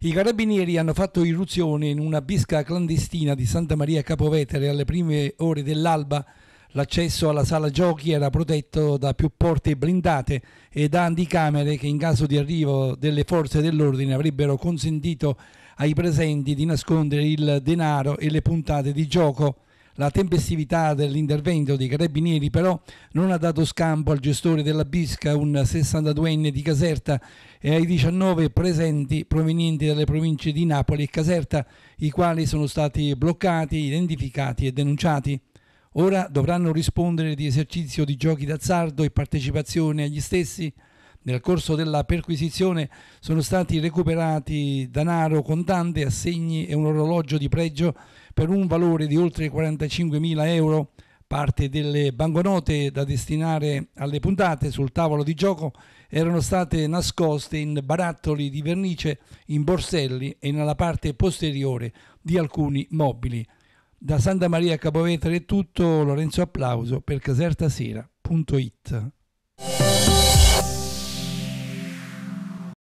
I carabinieri hanno fatto irruzione in una bisca clandestina di Santa Maria Capovetere alle prime ore dell'alba. L'accesso alla sala giochi era protetto da più porte blindate e da anticamere che in caso di arrivo delle forze dell'ordine avrebbero consentito ai presenti di nascondere il denaro e le puntate di gioco. La tempestività dell'intervento dei carabinieri però non ha dato scampo al gestore della bisca, un 62enne di Caserta, e ai 19 presenti provenienti dalle province di Napoli e Caserta, i quali sono stati bloccati, identificati e denunciati. Ora dovranno rispondere di esercizio di giochi d'azzardo e partecipazione agli stessi, nel corso della perquisizione sono stati recuperati denaro, contante, assegni e un orologio di pregio per un valore di oltre 45.000 euro, parte delle banconote da destinare alle puntate sul tavolo di gioco erano state nascoste in barattoli di vernice, in borselli e nella parte posteriore di alcuni mobili. Da Santa Maria Capovetere è tutto, Lorenzo Applauso per casertasera.it.